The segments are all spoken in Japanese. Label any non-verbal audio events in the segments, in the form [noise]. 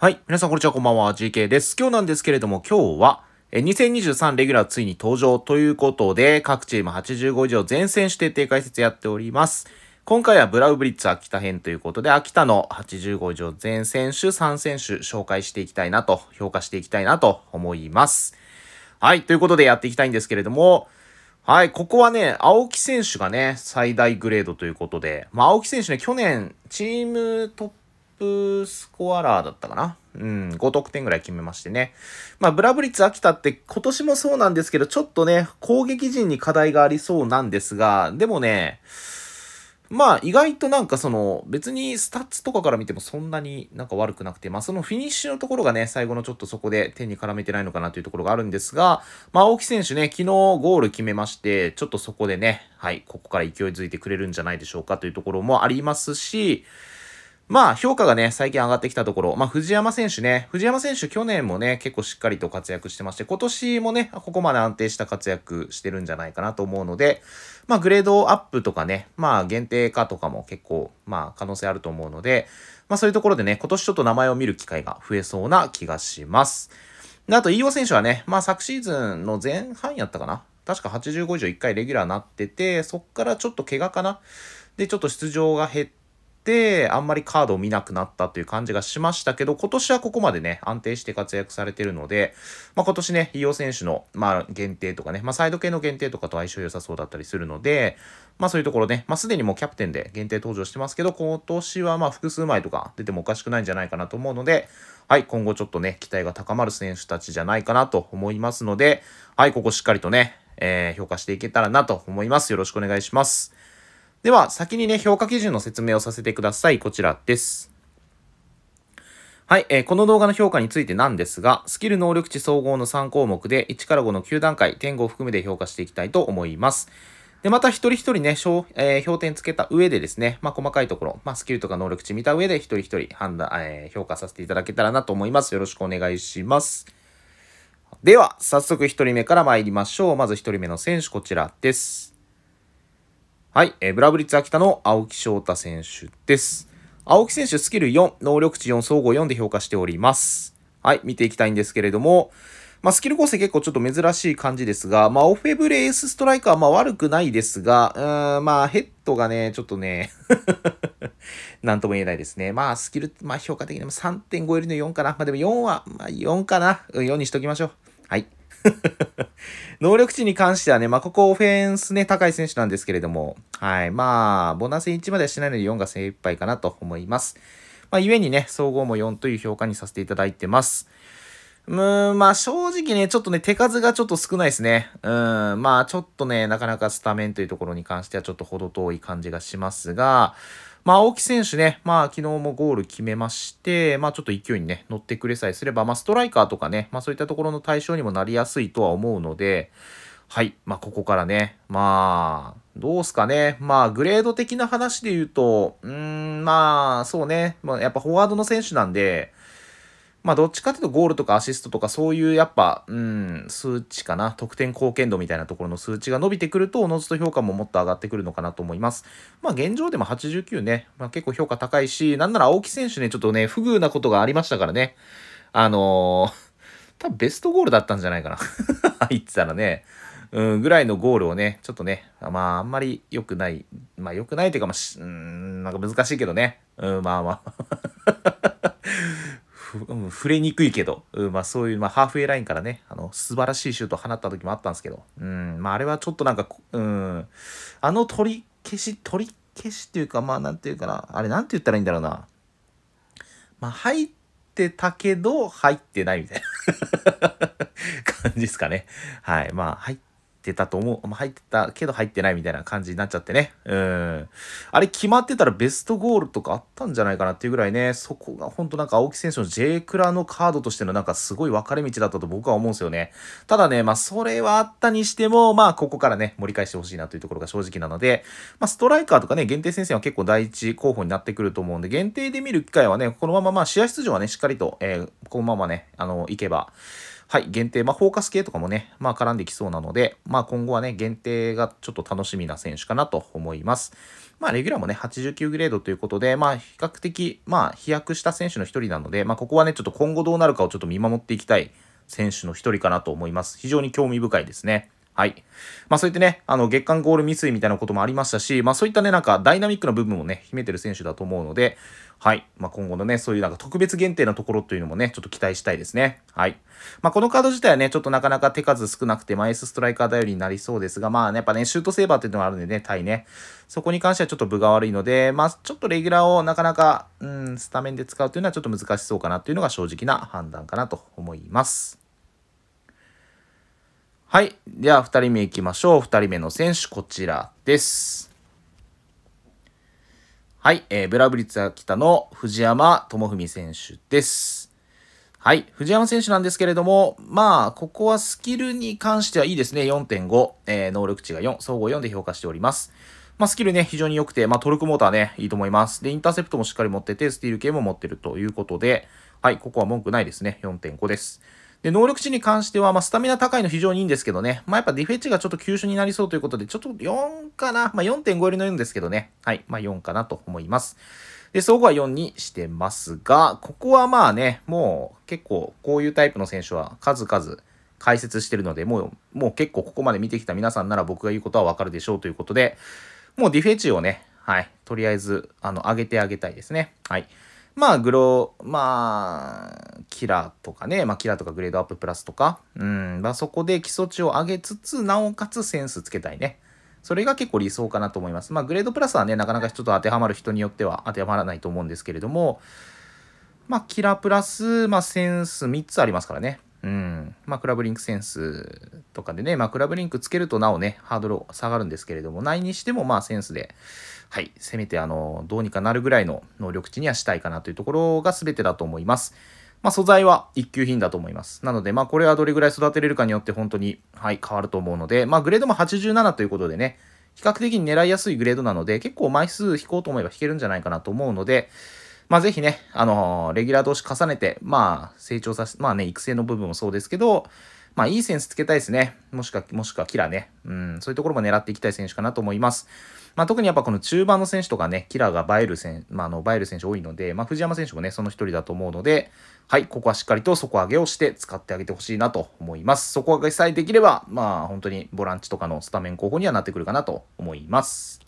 はい。皆さん、こんにちは。こんばんは。GK です。今日なんですけれども、今日は、2023レギュラーついに登場ということで、各チーム85以上全選手徹底解説やっております。今回はブラウブリッツ秋田編ということで、秋田の85以上全選手、3選手紹介していきたいなと、評価していきたいなと思います。はい。ということでやっていきたいんですけれども、はい、ここはね、青木選手がね、最大グレードということで、まあ、青木選手ね、去年、チームトップスコアラーだったかな。うん、5得点ぐらい決めましてね。まあ、ブラブリッツ秋田って今年もそうなんですけど、ちょっとね、攻撃陣に課題がありそうなんですが、でもね、まあ意外となんかその別にスタッツとかから見てもそんなになんか悪くなくて、まあそのフィニッシュのところがね、最後のちょっとそこで手に絡めてないのかなというところがあるんですが、まあ青木選手ね、昨日ゴール決めまして、ちょっとそこでね、はい、ここから勢いづいてくれるんじゃないでしょうかというところもありますし、まあ、評価がね、最近上がってきたところ、まあ、藤山選手ね、藤山選手去年もね、結構しっかりと活躍してまして、今年もね、ここまで安定した活躍してるんじゃないかなと思うので、まあ、グレードアップとかね、まあ、限定化とかも結構、まあ、可能性あると思うので、まあ、そういうところでね、今年ちょっと名前を見る機会が増えそうな気がします。で、あと、飯尾選手はね、まあ、昨シーズンの前半やったかな。確か85以上1回レギュラーなってて、そっからちょっと怪我かな。で、ちょっと出場が減って、っあんまりカードを見なくなったという感じがしましたけど、今年はここまでね、安定して活躍されているので、まあ、今年ね、飯尾選手の、まあ、限定とかね、まあ、サイド系の限定とかと相性良さそうだったりするので、まあ、そういうところね、まあ、すでにもうキャプテンで限定登場してますけど、今年はまあ、複数枚とか出てもおかしくないんじゃないかなと思うので、はい、今後ちょっとね、期待が高まる選手たちじゃないかなと思いますので、はい、ここしっかりとね、えー、評価していけたらなと思います。よろしくお願いします。では、先にね、評価基準の説明をさせてください。こちらです。はい、えー、この動画の評価についてなんですが、スキル能力値総合の3項目で1から5の9段階、点5を含めて評価していきたいと思います。で、また一人一人ね、えー、評点つけた上でですね、まあ、細かいところ、まあ、スキルとか能力値見た上で一人一人判断、えー、評価させていただけたらなと思います。よろしくお願いします。では、早速一人目から参りましょう。まず一人目の選手、こちらです。はい、えー、ブラブリッツ秋田の青木翔太選手です。青木選手スキル4、能力値4、総合4で評価しております。はい、見ていきたいんですけれども、まあ、スキル構成結構ちょっと珍しい感じですが、まあ、オフェブレースストライカーはまあ悪くないですが、うん、まあ、ヘッドがね、ちょっとね [laughs] なんとも言えないですね。まあ、スキル、まあ、評価的にも3.5よりの4かな。まあ、でも4は、まあ、4かな。4にしときましょう。はい。[laughs] 能力値に関してはね、まあ、ここオフェンスね、高い選手なんですけれども、はい、まあ、ボーナス1まではしないので4が精一杯かなと思います。まあ、ゆえにね、総合も4という評価にさせていただいてます。うーん、まあ正直ね、ちょっとね、手数がちょっと少ないですね。うん、まあちょっとね、なかなかスタメンというところに関してはちょっと程遠い感じがしますが、まあ、青木選手ね、まあ、昨日もゴール決めまして、まあ、ちょっと勢いにね、乗ってくれさえすれば、まあ、ストライカーとかね、まあ、そういったところの対象にもなりやすいとは思うので、はい。まあ、ここからね。まあ、どうすかね。まあ、グレード的な話で言うと、うーん、まあ、そうね。まあ、やっぱフォワードの選手なんで、まあ、どっちかというとゴールとかアシストとかそういうやっぱ、うん、数値かな、得点貢献度みたいなところの数値が伸びてくると、おのずと評価ももっと上がってくるのかなと思います。まあ、現状でも89ね、まあ、結構評価高いし、なんなら青木選手ね、ちょっとね、不遇なことがありましたからね、あのー、[laughs] 多分ベストゴールだったんじゃないかな。[laughs] 入ってたらね。うん、ぐらいのゴールをね、ちょっとね、まあ、あんまり良くない、まあ、良くないというか、まあ、うん、なんか難しいけどね、うん、まあまあ。[laughs] ふ、うん、触れにくいけど、うん、まあそういう、まあハーフウェイラインからね、あの、素晴らしいシュートを放った時もあったんですけど、うん、まああれはちょっとなんか、うん、あの取り消し、取り消しっていうか、まあなんていうかな、あれなんて言ったらいいんだろうな。まあ入ってたけど、入ってないみたいな [laughs] 感じですかね。はい。まあ入ってってたと思う、まあ、入ってたけど入ってないみたいな感じになっちゃってね。うん。あれ決まってたらベストゴールとかあったんじゃないかなっていうぐらいね、そこが本当なんか青木選手の J クラのカードとしてのなんかすごい分かれ道だったと僕は思うんですよね。ただね、まあそれはあったにしても、まあここからね、盛り返してほしいなというところが正直なので、まあストライカーとかね、限定戦線は結構第一候補になってくると思うんで、限定で見る機会はね、このまままあ試合出場はね、しっかりと、えー、このままね、あの、いけば、はい、限定、まあ、フォーカス系とかもね、まあ、絡んできそうなので、まあ、今後はね、限定がちょっと楽しみな選手かなと思います。まあ、レギュラーもね、89グレードということで、まあ、比較的、まあ、飛躍した選手の一人なので、まあ、ここはね、ちょっと今後どうなるかをちょっと見守っていきたい選手の一人かなと思います。非常に興味深いですね。はい。まあそういってね、あの月間ゴール未遂みたいなこともありましたし、まあそういったね、なんかダイナミックな部分もね、秘めてる選手だと思うので、はい。まあ今後のね、そういうなんか特別限定のところというのもね、ちょっと期待したいですね。はい。まあこのカード自体はね、ちょっとなかなか手数少なくて、マエスストライカー頼りになりそうですが、まあね、やっぱね、シュートセーバーっていうのがあるんでね、対ね。そこに関してはちょっと分が悪いので、まあちょっとレギュラーをなかなか、うん、スタメンで使うというのはちょっと難しそうかなというのが正直な判断かなと思います。はい。では、2人目行きましょう。2人目の選手、こちらです。はい。えー、ブラブリッツ秋田の藤山智文選手です。はい。藤山選手なんですけれども、まあ、ここはスキルに関してはいいですね。4.5、えー、能力値が4、総合4で評価しております。まあ、スキルね、非常に良くて、まあ、トルクモーターね、いいと思います。で、インターセプトもしっかり持ってて、スティール系も持ってるということで、はい、ここは文句ないですね。4.5です。で、能力値に関しては、まあ、スタミナ高いの非常にいいんですけどね。まあ、やっぱディフェチがちょっと急所になりそうということで、ちょっと4かな。まあ、4.5よりの4ですけどね。はい。まあ、4かなと思います。で、総合は4にしてますが、ここはまあね、もう結構こういうタイプの選手は数々解説してるので、もう、もう結構ここまで見てきた皆さんなら僕が言うことはわかるでしょうということで、もうディフェチをね、はい、とりあえず、あの、上げてあげたいですね。はい。まあ、グロ、まあ、キラーとかね、まあ、キラーとかグレードアッププラスとか、うん、まあ、そこで基礎値を上げつつ、なおかつセンスつけたいね。それが結構理想かなと思います。まあ、グレードプラスはね、なかなかちょっと当てはまる人によっては当てはまらないと思うんですけれども、まあ、キラープラス、まあ、センス3つありますからね。うん。まあ、クラブリンクセンスとかでね、まあ、クラブリンクつけるとなおね、ハードル下がるんですけれども、ないにしても、まあ、センスで、はい、せめて、あの、どうにかなるぐらいの能力値にはしたいかなというところが全てだと思います。まあ、素材は一級品だと思います。なので、まあ、これはどれぐらい育てれるかによって本当に、はい、変わると思うので、まあ、グレードも87ということでね、比較的に狙いやすいグレードなので、結構枚数引こうと思えば引けるんじゃないかなと思うので、まあぜひね、あのー、レギュラー同士重ねて、まあ成長させ、まあね、育成の部分もそうですけど、まあいいセンスつけたいですね。もしくは、もしくはキラね。うん、そういうところも狙っていきたい選手かなと思います。まあ特にやっぱこの中盤の選手とかね、キラが映える選まああの、映える選手多いので、まあ藤山選手もね、その一人だと思うので、はい、ここはしっかりと底上げをして使ってあげてほしいなと思います。底上げさえできれば、まあ本当にボランチとかのスタメン候補にはなってくるかなと思います。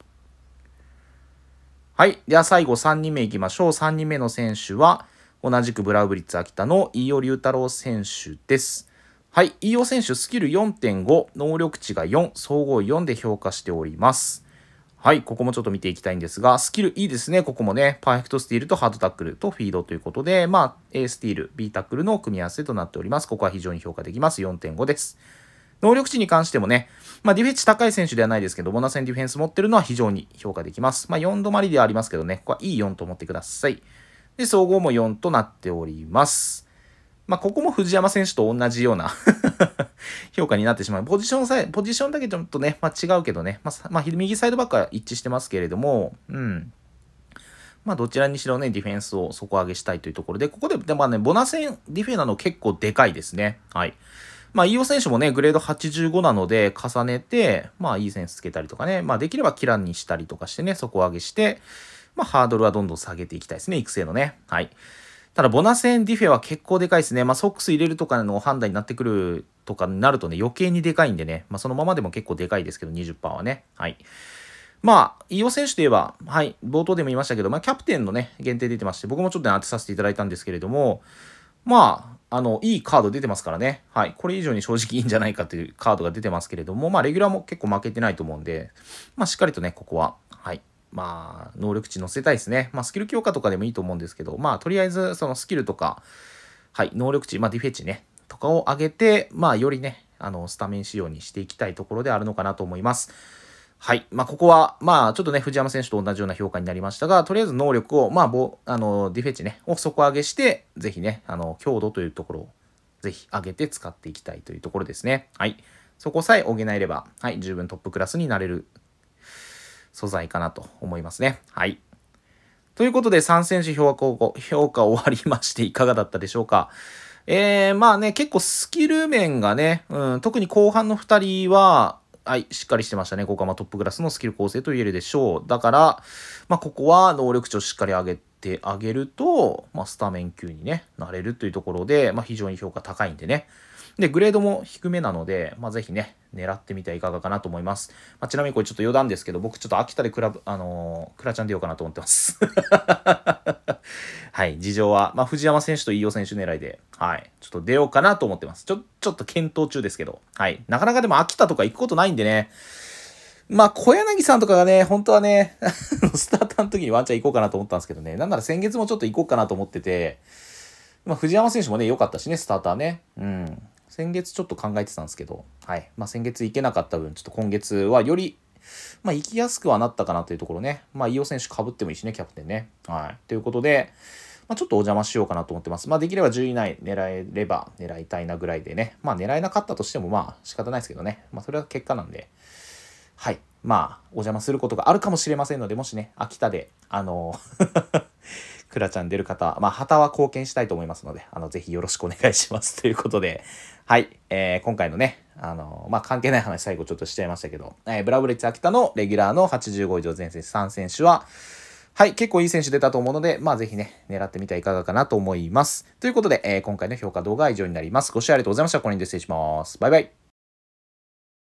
はい。では最後3人目いきましょう。3人目の選手は、同じくブラウブリッツ秋田の飯尾龍太郎選手です。はい。飯尾選手、スキル4.5、能力値が4、総合4で評価しております。はい。ここもちょっと見ていきたいんですが、スキルいいですね。ここもね、パーフェクトスティールとハードタックルとフィードということで、まあ、A スティール、B タックルの組み合わせとなっております。ここは非常に評価できます。4.5です。能力値に関してもね、まあ、ディフェンス高い選手ではないですけど、ボナセンディフェンス持ってるのは非常に評価できます。まあ、4止まりではありますけどね、ここはいい4と思ってください。で、総合も4となっております。まあ、ここも藤山選手と同じような [laughs] 評価になってしまう。ポジションさえ、ポジションだけちょっとね、まあ、違うけどね、まあ、まあ、右サイドバックは一致してますけれども、うん。まあ、どちらにしろね、ディフェンスを底上げしたいというところで、ここで、でまあね、ボナセンディフェンダーの結構でかいですね。はい。まあ、飯尾選手もね、グレード85なので、重ねて、まあ、いいセンスつけたりとかね、まあ、できればキランにしたりとかしてね、底上げして、まあ、ハードルはどんどん下げていきたいですね、育成のね。はい。ただ、ボナセン、ディフェは結構でかいですね。まあ、ソックス入れるとかの判断になってくるとかになるとね、余計にでかいんでね、まあ、そのままでも結構でかいですけど、20%はね。はい。まあ、飯尾選手といえば、はい、冒頭でも言いましたけど、まあ、キャプテンのね、限定出てまして、僕もちょっと、ね、当てさせていただいたんですけれども、まあ、あの、いいカード出てますからね。はい。これ以上に正直いいんじゃないかというカードが出てますけれども、まあ、レギュラーも結構負けてないと思うんで、まあ、しっかりとね、ここは、はい。まあ、能力値乗せたいですね。まあ、スキル強化とかでもいいと思うんですけど、まあ、とりあえず、そのスキルとか、はい、能力値、まあ、ディフェッチね、とかを上げて、まあ、よりね、あの、スタメン仕様にしていきたいところであるのかなと思います。はい。まあ、ここは、まあ、ちょっとね、藤山選手と同じような評価になりましたが、とりあえず能力を、まあ、ボあのディフェチね、を底上げして、ぜひね、あの強度というところを、ぜひ上げて使っていきたいというところですね。はい。そこさえ補えれば、はい、十分トップクラスになれる素材かなと思いますね。はい。ということで、3選手評価を評価終わりまして、いかがだったでしょうか。えー、まあね、結構スキル面がね、うん、特に後半の2人は、はい、しっかりしてましたね。ここはまトップクラスのスキル構成と言えるでしょう。だから、まあ、ここは能力値をしっかり上げて、てあげると、まあ、スタメン級に、ね、なれるというところで、まあ、非常に評価高いんでね。で、グレードも低めなので、まあ、ぜひね、狙ってみてはいかがかなと思います。まあ、ちなみにこれちょっと余談ですけど、僕ちょっと秋田でクラブ、あのー、クラちゃん出ようかなと思ってます。[laughs] はい、事情は、まあ、藤山選手と飯尾選手狙いで、はい、ちょっと出ようかなと思ってます。ちょ、ちょっと検討中ですけど、はい、なかなかでも秋田とか行くことないんでね、まあ、小柳さんとかがね、本当はね、[laughs] スターターの時にワンチャン行こうかなと思ったんですけどね、なんなら先月もちょっと行こうかなと思ってて、まあ、藤山選手もね、良かったしね、スターターね。うん。先月ちょっと考えてたんですけど、はい。まあ、先月行けなかった分、ちょっと今月はより、まあ、行きやすくはなったかなというところね。まあ、伊尾選手かぶってもいいしね、キャプテンね。はい。ということで、まあ、ちょっとお邪魔しようかなと思ってます。まあ、できれば10位以内狙えれば狙いたいなぐらいでね。まあ、狙えなかったとしても、まあ、仕方ないですけどね。まあ、それは結果なんで。はい。まあ、お邪魔することがあるかもしれませんので、もしね、秋田で、あのく [laughs] クラちゃん出る方は、まあ、旗は貢献したいと思いますので、あの、ぜひよろしくお願いします。ということで、はい、えー、今回のね、あのまあ、関係ない話最後ちょっとしちゃいましたけど、えー、ブラブレッツ秋田のレギュラーの85以上前線3選手は、はい、結構いい選手出たと思うので、まあ、ぜひね、狙ってみてはいかがかなと思います。ということで、えー、今回の評価動画は以上になります。ご視聴ありがとうございました。これにで失礼します。バイバイ。